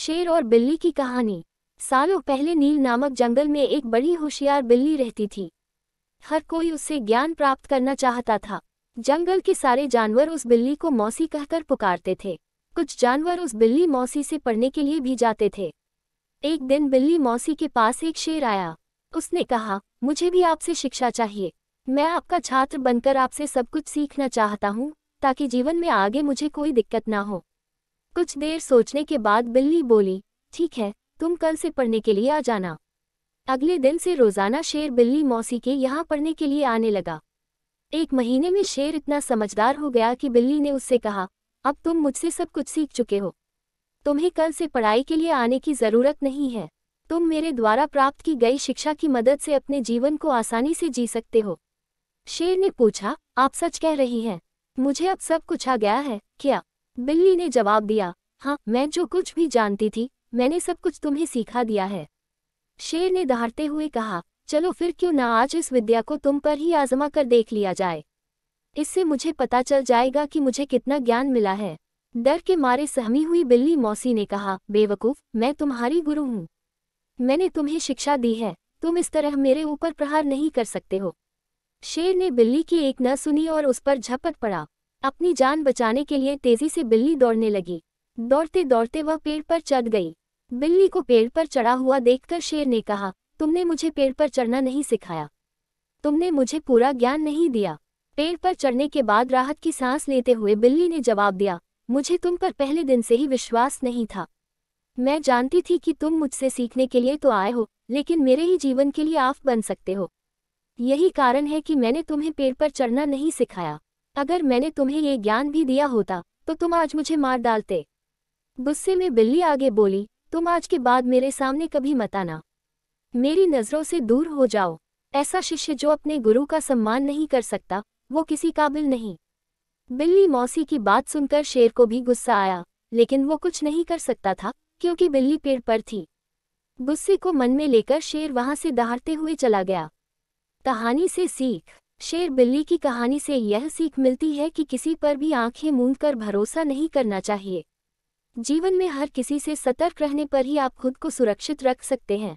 शेर और बिल्ली की कहानी सालों पहले नील नामक जंगल में एक बड़ी होशियार बिल्ली रहती थी हर कोई उससे ज्ञान प्राप्त करना चाहता था जंगल के सारे जानवर उस बिल्ली को मौसी कहकर पुकारते थे कुछ जानवर उस बिल्ली मौसी से पढ़ने के लिए भी जाते थे एक दिन बिल्ली मौसी के पास एक शेर आया उसने कहा मुझे भी आपसे शिक्षा चाहिए मैं आपका छात्र बनकर आपसे सब कुछ सीखना चाहता हूँ ताकि जीवन में आगे मुझे कोई दिक्कत ना हो कुछ देर सोचने के बाद बिल्ली बोली ठीक है तुम कल से पढ़ने के लिए आ जाना अगले दिन से रोजाना शेर बिल्ली मौसी के यहाँ पढ़ने के लिए आने लगा एक महीने में शेर इतना समझदार हो गया कि बिल्ली ने उससे कहा अब तुम मुझसे सब कुछ सीख चुके हो तुम्हें कल से पढ़ाई के लिए आने की ज़रूरत नहीं है तुम मेरे द्वारा प्राप्त की गई शिक्षा की मदद से अपने जीवन को आसानी से जी सकते हो शेर ने पूछा आप सच कह रही हैं मुझे अब सब कुछ आ गया है क्या बिल्ली ने जवाब दिया हाँ मैं जो कुछ भी जानती थी मैंने सब कुछ तुम्हें सीखा दिया है शेर ने दहाड़ते हुए कहा चलो फिर क्यों ना आज इस विद्या को तुम पर ही आजमा कर देख लिया जाए इससे मुझे पता चल जाएगा कि मुझे कितना ज्ञान मिला है डर के मारे सहमी हुई बिल्ली मौसी ने कहा बेवकूफ मैं तुम्हारी गुरु हूँ मैंने तुम्हें शिक्षा दी है तुम इस तरह मेरे ऊपर प्रहार नहीं कर सकते हो शेर ने बिल्ली की एक न सुनी और उस पर झपट पड़ा अपनी जान बचाने के लिए तेजी से बिल्ली दौड़ने लगी दौड़ते दौड़ते वह पेड़ पर चढ़ गई बिल्ली को पेड़ पर चढ़ा हुआ देखकर शेर ने कहा तुमने मुझे पेड़ पर चढ़ना नहीं सिखाया तुमने मुझे पूरा ज्ञान नहीं दिया पेड़ पर चढ़ने के बाद राहत की सांस लेते हुए बिल्ली ने जवाब दिया मुझे तुम पर पहले दिन से ही विश्वास नहीं था मैं जानती थी कि तुम मुझसे सीखने के लिए तो आए हो लेकिन मेरे ही जीवन के लिए आफ बन सकते हो यही कारण है कि मैंने तुम्हें पेड़ पर चढ़ना नहीं सिखाया अगर मैंने तुम्हें ये ज्ञान भी दिया होता तो तुम आज मुझे मार डालते गुस्से में बिल्ली आगे बोली तुम आज के बाद मेरे सामने कभी मत आना मेरी नज़रों से दूर हो जाओ ऐसा शिष्य जो अपने गुरु का सम्मान नहीं कर सकता वो किसी काबिल नहीं बिल्ली मौसी की बात सुनकर शेर को भी गुस्सा आया लेकिन वो कुछ नहीं कर सकता था क्योंकि बिल्ली पेड़ पर थी गुस्से को मन में लेकर शेर वहां से दहाड़ते हुए चला गया कहानी से सीख शेर बिल्ली की कहानी से यह सीख मिलती है कि किसी पर भी आंखें मूंद कर भरोसा नहीं करना चाहिए जीवन में हर किसी से सतर्क रहने पर ही आप खुद को सुरक्षित रख सकते हैं